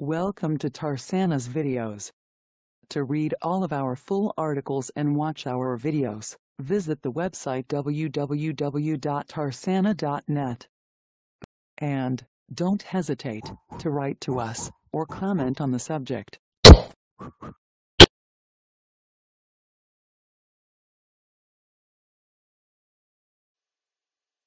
Welcome to Tarsana's videos. To read all of our full articles and watch our videos, visit the website www.tarsana.net. And, don't hesitate to write to us or comment on the subject.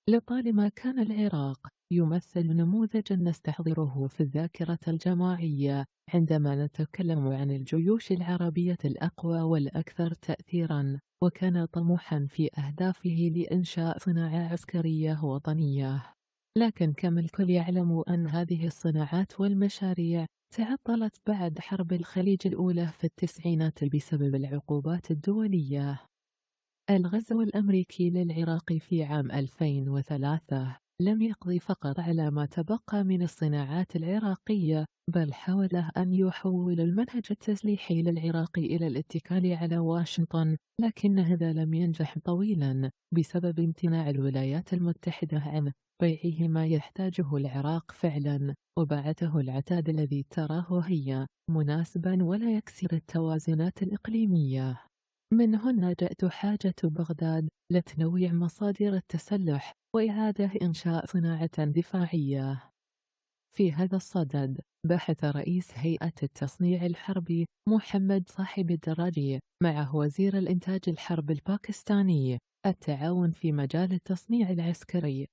لطالما كان العراق يمثل نموذجا نستحضره في الذاكرة الجماعية عندما نتكلم عن الجيوش العربية الأقوى والأكثر تأثيرا وكان طموحا في أهدافه لإنشاء صناعة عسكرية وطنية لكن كما الكل يعلم أن هذه الصناعات والمشاريع تعطلت بعد حرب الخليج الأولى في التسعينات بسبب العقوبات الدولية الغزو الأمريكي للعراق في عام 2003 لم يقضي فقط على ما تبقى من الصناعات العراقية بل حاول أن يحول المنهج التسليحي للعراقي إلى الاتكال على واشنطن لكن هذا لم ينجح طويلا بسبب امتناع الولايات المتحدة عن بيعه ما يحتاجه العراق فعلا وباعته العتاد الذي تراه هي مناسبا ولا يكسر التوازنات الإقليمية من هنا جاءت حاجة بغداد لتنويع مصادر التسلح وإعادة إنشاء صناعة دفاعية. في هذا الصدد، بحث رئيس هيئة التصنيع الحربي محمد صاحب الدراجي مع وزير الإنتاج الحرب الباكستاني التعاون في مجال التصنيع العسكري،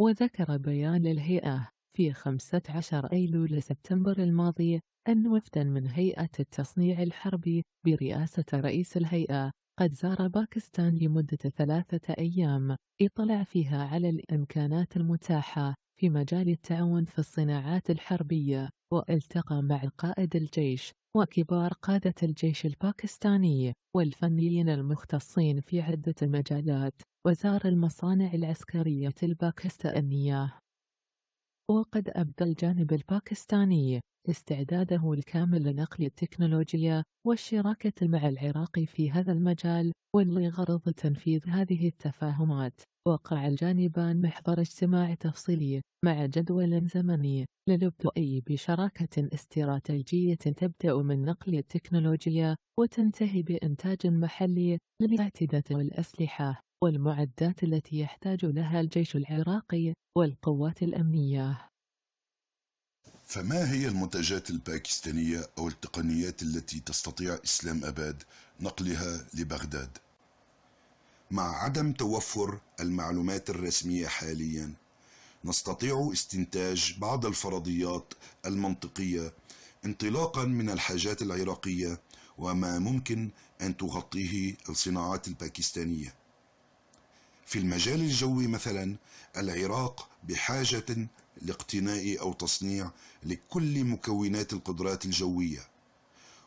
وذكر بيان للهيئة في 15 أيلول سبتمبر الماضي أن وفدا من هيئة التصنيع الحربي برئاسة رئيس الهيئة قد زار باكستان لمدة ثلاثة أيام اطلع فيها على الإمكانات المتاحة في مجال التعاون في الصناعات الحربية والتقى مع قائد الجيش وكبار قادة الجيش الباكستاني والفنيين المختصين في عدة مجالات وزار المصانع العسكرية الباكستانية وقد أبدى الجانب الباكستاني استعداده الكامل لنقل التكنولوجيا والشراكة مع العراق في هذا المجال ولغرض تنفيذ هذه التفاهمات وقع الجانبان محضر اجتماع تفصيلي مع جدول زمني للبدء بشراكة استراتيجية تبدأ من نقل التكنولوجيا وتنتهي بإنتاج محلي للأعتدة والأسلحة والمعدات التي يحتاج لها الجيش العراقي والقوات الأمنية فما هي المنتجات الباكستانية أو التقنيات التي تستطيع إسلام أباد نقلها لبغداد؟ مع عدم توفر المعلومات الرسمية حاليا نستطيع استنتاج بعض الفرضيات المنطقية انطلاقا من الحاجات العراقية وما ممكن أن تغطيه الصناعات الباكستانية في المجال الجوي مثلا العراق بحاجة لاقتناء أو تصنيع لكل مكونات القدرات الجوية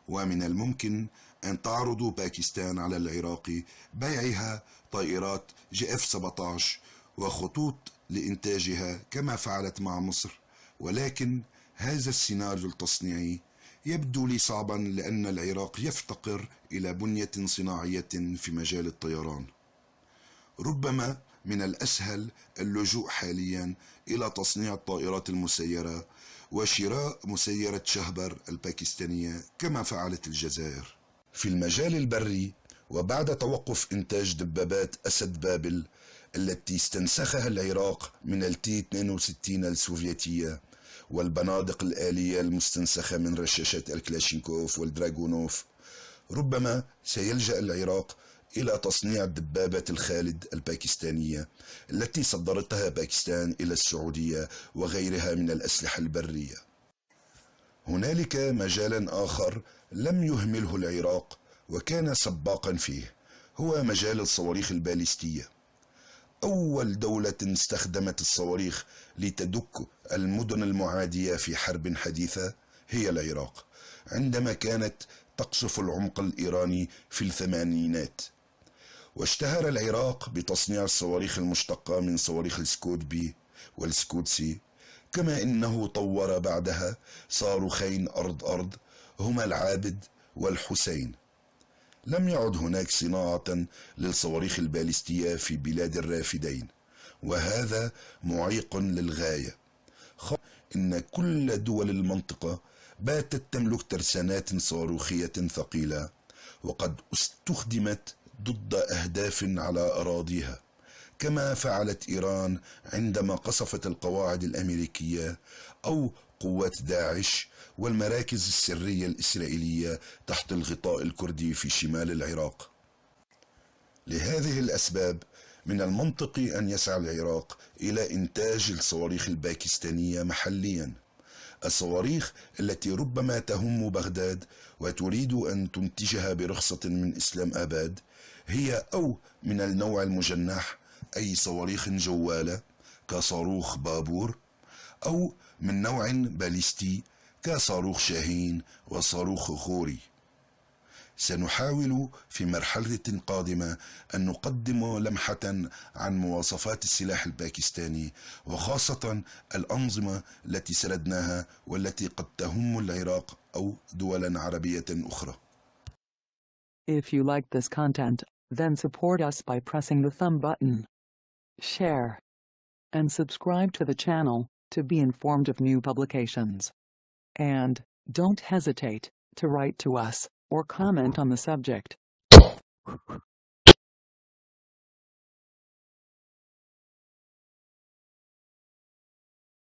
ومن الممكن أن تعرض باكستان على العراق بيعها طائرات جي اف 17 وخطوط لإنتاجها كما فعلت مع مصر ولكن هذا السيناريو التصنيعي يبدو لي صعبا لأن العراق يفتقر إلى بنية صناعية في مجال الطيران ربما من الأسهل اللجوء حاليا إلى تصنيع الطائرات المسيرة وشراء مسيرة شهبر الباكستانية كما فعلت الجزائر في المجال البري وبعد توقف إنتاج دبابات أسد بابل التي استنسخها العراق من التي 62 السوفيتية والبنادق الآلية المستنسخة من رشاشات الكلاشينكوف والدراغونوف ربما سيلجأ العراق إلى تصنيع دبابة الخالد الباكستانية التي صدرتها باكستان إلى السعودية وغيرها من الأسلحة البرية هنالك مجال آخر لم يهمله العراق وكان سباقا فيه هو مجال الصواريخ الباليستية أول دولة استخدمت الصواريخ لتدك المدن المعادية في حرب حديثة هي العراق عندما كانت تقصف العمق الإيراني في الثمانينات واشتهر العراق بتصنيع الصواريخ المشتقة من صواريخ السكود بي والسكود سي كما انه طور بعدها صاروخين ارض ارض هما العابد والحسين لم يعد هناك صناعة للصواريخ البالستية في بلاد الرافدين وهذا معيق للغاية إن كل دول المنطقة باتت تملك ترسانات صاروخية ثقيلة وقد استخدمت ضد أهداف على أراضيها كما فعلت إيران عندما قصفت القواعد الأمريكية أو قوات داعش والمراكز السرية الإسرائيلية تحت الغطاء الكردي في شمال العراق لهذه الأسباب من المنطقي أن يسعى العراق إلى إنتاج الصواريخ الباكستانية محلياً الصواريخ التي ربما تهم بغداد وتريد أن تنتجها برخصة من إسلام آباد هي أو من النوع المجنح أي صواريخ جوالة كصاروخ بابور أو من نوع باليستي كصاروخ شاهين وصاروخ خوري سنحاول في مرحلة قادمة أن نقدم لمحة عن مواصفات السلاح الباكستاني وخاصة الأنظمة التي سردناها والتي قد تهم العراق أو دولا عربية أخرى If you like this content, then support us by pressing the thumb button. Share. And subscribe to the channel to be informed of new publications. And, don't hesitate to write to us. or comment on the subject.